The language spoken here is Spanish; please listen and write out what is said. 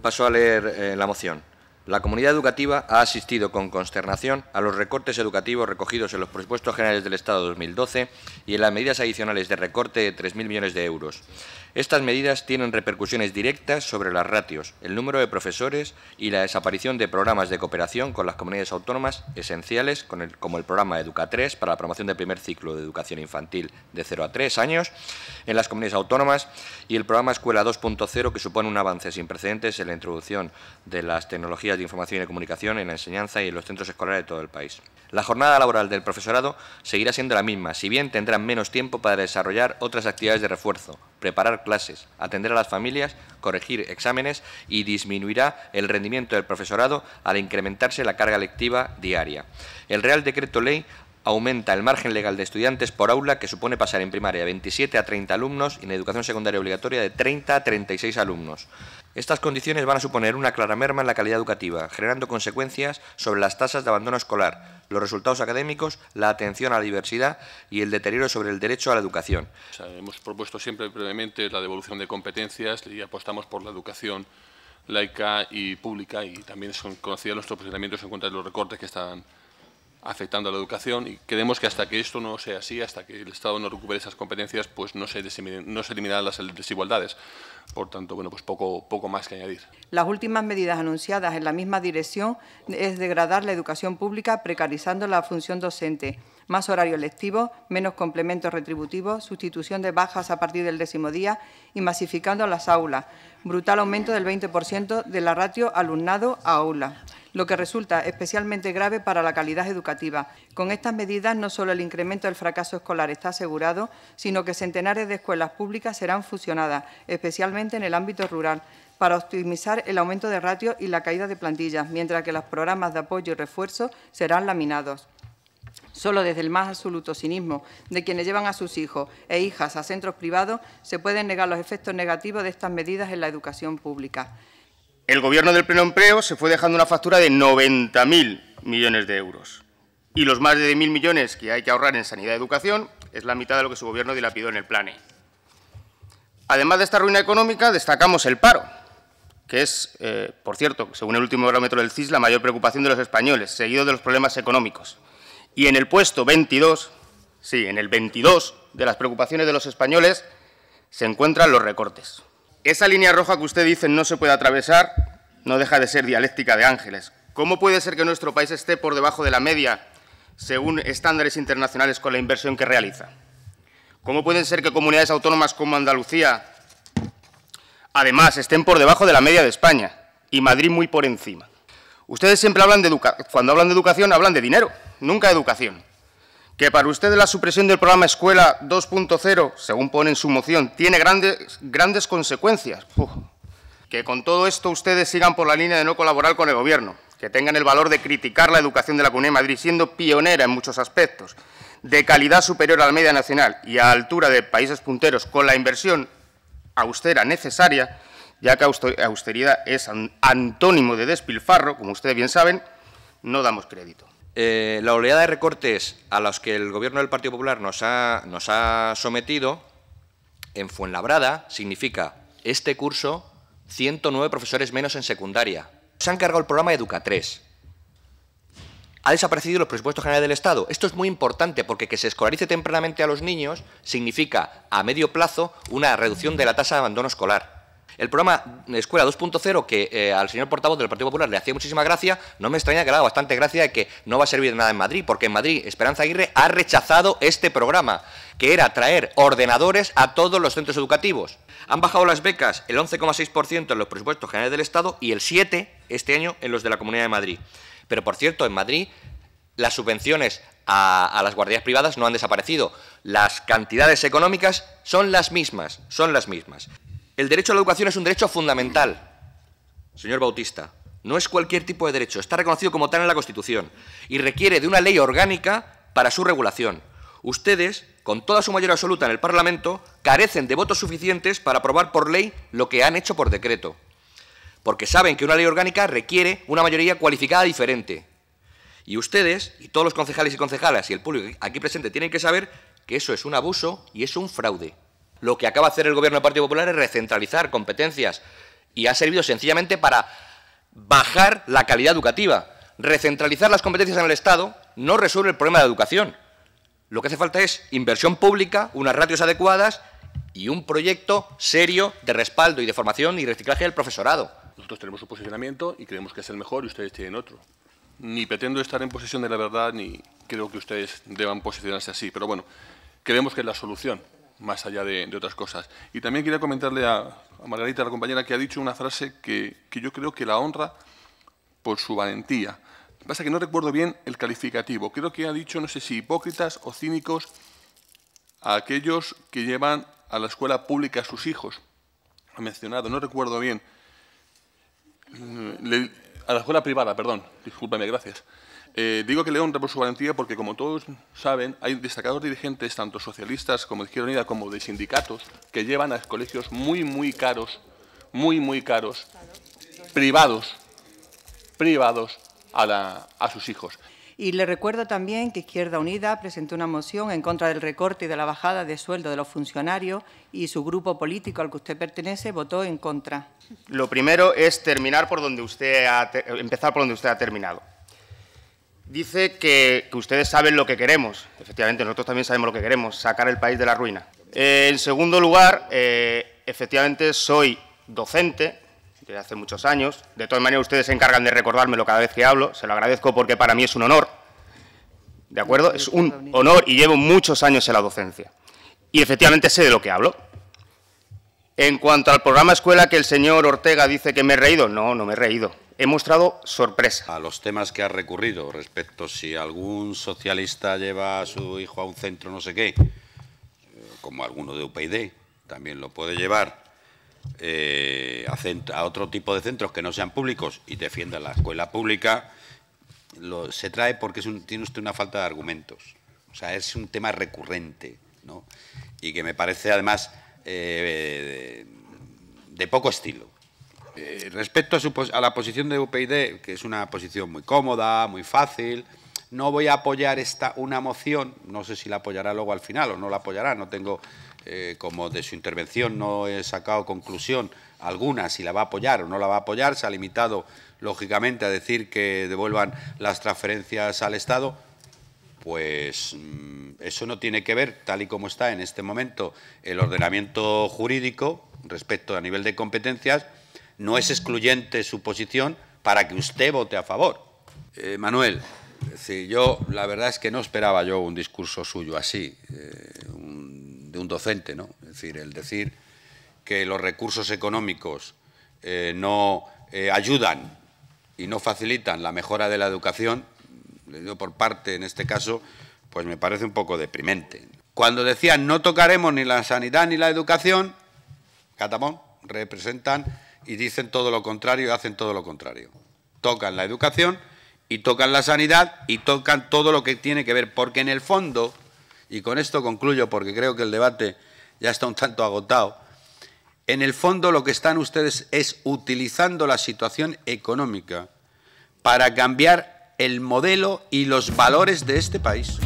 Paso a leer eh, la moción. La comunidad educativa ha asistido con consternación a los recortes educativos recogidos en los presupuestos generales del Estado 2012 y en las medidas adicionales de recorte de 3.000 millones de euros. Estas medidas tienen repercusiones directas sobre las ratios, el número de profesores y la desaparición de programas de cooperación con las comunidades autónomas esenciales, como el programa Educa 3 para la promoción del primer ciclo de educación infantil de 0 a 3 años en las comunidades autónomas y el programa Escuela 2.0, que supone un avance sin precedentes en la introducción de las tecnologías de información y comunicación en la enseñanza y en los centros escolares de todo el país. La jornada laboral del profesorado seguirá siendo la misma, si bien tendrán menos tiempo para desarrollar otras actividades de refuerzo, preparar clases, atender a las familias, corregir exámenes y disminuirá el rendimiento del profesorado al incrementarse la carga lectiva diaria. El Real Decreto Ley aumenta el margen legal de estudiantes por aula que supone pasar en primaria de 27 a 30 alumnos y en educación secundaria obligatoria de 30 a 36 alumnos. Estas condiciones van a suponer una clara merma en la calidad educativa, generando consecuencias sobre las tasas de abandono escolar, los resultados académicos, la atención a la diversidad y el deterioro sobre el derecho a la educación. hemos propuesto siempre previamente la devolución de competencias y apostamos por la educación laica y pública y también son conocidos nuestros posicionamientos en contra de los recortes que están afectando a la educación y creemos que hasta que esto no sea así, hasta que el Estado no recupere esas competencias, pues no se, no se eliminarán las desigualdades. Por tanto, bueno, pues poco, poco más que añadir. Las últimas medidas anunciadas en la misma dirección es degradar la educación pública precarizando la función docente. Más horario lectivo, menos complementos retributivos, sustitución de bajas a partir del décimo día y masificando las aulas. Brutal aumento del 20% de la ratio alumnado a aula lo que resulta especialmente grave para la calidad educativa. Con estas medidas no solo el incremento del fracaso escolar está asegurado, sino que centenares de escuelas públicas serán fusionadas, especialmente en el ámbito rural, para optimizar el aumento de ratio y la caída de plantillas, mientras que los programas de apoyo y refuerzo serán laminados. Solo desde el más absoluto cinismo de quienes llevan a sus hijos e hijas a centros privados se pueden negar los efectos negativos de estas medidas en la educación pública el Gobierno del pleno empleo se fue dejando una factura de 90.000 millones de euros. Y los más de 1.000 millones que hay que ahorrar en sanidad y educación es la mitad de lo que su Gobierno dilapidó en el E. Además de esta ruina económica, destacamos el paro, que es, eh, por cierto, según el último barómetro del CIS, la mayor preocupación de los españoles, seguido de los problemas económicos. Y en el puesto 22, sí, en el 22 de las preocupaciones de los españoles, se encuentran los recortes. Esa línea roja que usted dice no se puede atravesar no deja de ser dialéctica de ángeles. ¿Cómo puede ser que nuestro país esté por debajo de la media según estándares internacionales con la inversión que realiza? ¿Cómo puede ser que comunidades autónomas como Andalucía, además, estén por debajo de la media de España y Madrid muy por encima? Ustedes siempre hablan de educación, cuando hablan de educación hablan de dinero, nunca de educación que para ustedes la supresión del programa Escuela 2.0, según pone en su moción, tiene grandes, grandes consecuencias. Que con todo esto ustedes sigan por la línea de no colaborar con el Gobierno, que tengan el valor de criticar la educación de la de Madrid, siendo pionera en muchos aspectos, de calidad superior a la media nacional y a altura de países punteros, con la inversión austera necesaria, ya que austeridad es antónimo de despilfarro, como ustedes bien saben, no damos crédito. Eh, la oleada de recortes a los que el Gobierno del Partido Popular nos ha, sometido en Fuenlabrada significa este curso 109 profesores menos en secundaria. Se han encargado el programa Educa 3. Ha desaparecido los presupuestos generales del Estado. Esto es muy importante porque que se escolarice tempranamente a los niños significa a medio plazo una reducción de la tasa de abandono escolar. El programa Escuela 2.0, que eh, al señor portavoz del Partido Popular le hacía muchísima gracia, no me extraña que le haga bastante gracia de que no va a servir de nada en Madrid, porque en Madrid Esperanza Aguirre ha rechazado este programa que era traer ordenadores a todos los centros educativos. Han bajado las becas el 11,6% en los presupuestos generales del Estado y el 7% este año en los de la Comunidad de Madrid. Pero, por cierto, en Madrid las subvenciones a, a, las guardias privadas no han desaparecido. Las cantidades económicas son las mismas, son las mismas. El derecho a la educación es un derecho fundamental, señor Bautista. No es cualquier tipo de derecho. Está reconocido como tal en la Constitución y requiere de una ley orgánica para su regulación. Ustedes, con toda su mayoría absoluta en el Parlamento, carecen de votos suficientes para aprobar por ley lo que han hecho por decreto. Porque saben que una ley orgánica requiere una mayoría cualificada diferente. Y ustedes, y todos los concejales y concejalas y el público aquí presente tienen que saber que eso es un abuso y es un fraude. Lo que acaba de hacer el gobierno del Partido Popular es recentralizar competencias y ha servido sencillamente para bajar la calidad educativa. Recentralizar las competencias en el Estado no resuelve el problema de la educación. Lo que hace falta es inversión pública, unas ratios adecuadas y un proyecto serio de respaldo y de formación y reciclaje del profesorado. Nosotros tenemos un posicionamiento y creemos que es el mejor y ustedes tienen otro. Ni pretendo estar en posesión de la verdad ni creo que ustedes deban posicionarse así, pero bueno, creemos que es la solución más allá de, otras cosas. Y también quería comentarle a, Margarita, la compañera, que ha dicho una frase que, que, yo creo que la honra por su valentía. Lo que pasa es que no recuerdo bien el calificativo. Creo que ha dicho, no sé si hipócritas o cínicos, a aquellos que llevan a la escuela pública a sus hijos. Ha mencionado, no recuerdo bien. Le, a la escuela privada, perdón, discúlpame, gracias. Eh, digo que León por su valentía porque, como todos saben, hay destacados dirigentes, tanto socialistas como de Izquierda Unida, como de sindicatos, que llevan a colegios muy, muy caros, muy, muy caros, privados, privados a sus hijos. Y le recuerdo también que Izquierda Unida presentó una moción en contra del recorte y de la bajada de sueldo de los funcionarios y su grupo político al que usted pertenece votó en contra. Lo primero es terminar por donde usted empezar por donde usted ha terminado. Dice que, ustedes saben lo que queremos. Efectivamente, nosotros también sabemos lo que queremos, sacar el país de la ruina. Eh, en segundo lugar, eh, efectivamente soy docente, de hace muchos años. De todas maneras, ustedes se encargan de recordármelo cada vez que hablo. Se lo agradezco porque para mí es un honor. ¿De acuerdo? Es un honor y llevo muchos años en la docencia. Y efectivamente sé de lo que hablo. En cuanto al programa escuela que el señor Ortega dice que me he reído, no, no me he reído. He mostrado sorpresa. A los temas que ha recurrido respecto si algún socialista lleva a su hijo a un centro no sé qué, eh, como alguno de UPyD, también lo puede llevar eh, a, otro tipo de centros que no sean públicos y defienda la escuela pública, se trae porque tiene usted una falta de argumentos. O sea, es un tema recurrente, ¿no? Y que me parece, además, eh, de, poco estilo. Eh, respecto a, a la posición de UPyD, que es una posición muy cómoda, muy fácil, no voy a apoyar esta una moción, no sé si la apoyará luego al final o no la apoyará, no tengo eh, como de su intervención no he sacado conclusión alguna, si la va a apoyar o no la va a apoyar, se ha limitado, lógicamente, a decir que devuelvan las transferencias al Estado, pues mm, eso no tiene que ver, tal y como está en este momento el ordenamiento jurídico respecto a nivel de competencias, no es excluyente su posición para que usted vote a favor. Eh, Manuel, si yo la verdad es que no esperaba yo un discurso suyo así. Eh, de un docente, ¿no? Es decir, el decir que los recursos económicos eh, no eh, ayudan y no facilitan la mejora de la educación, le digo por parte en este caso, pues me parece un poco deprimente. Cuando decían no tocaremos ni la sanidad ni la educación, Catamón, representan y dicen todo lo contrario y hacen todo lo contrario. Tocan la educación y tocan la sanidad y tocan todo lo que tiene que ver, porque en el fondo y con esto concluyo porque creo que el debate ya está un tanto agotado, en el fondo lo que están ustedes es utilizando la situación económica para cambiar el modelo y los valores de este país.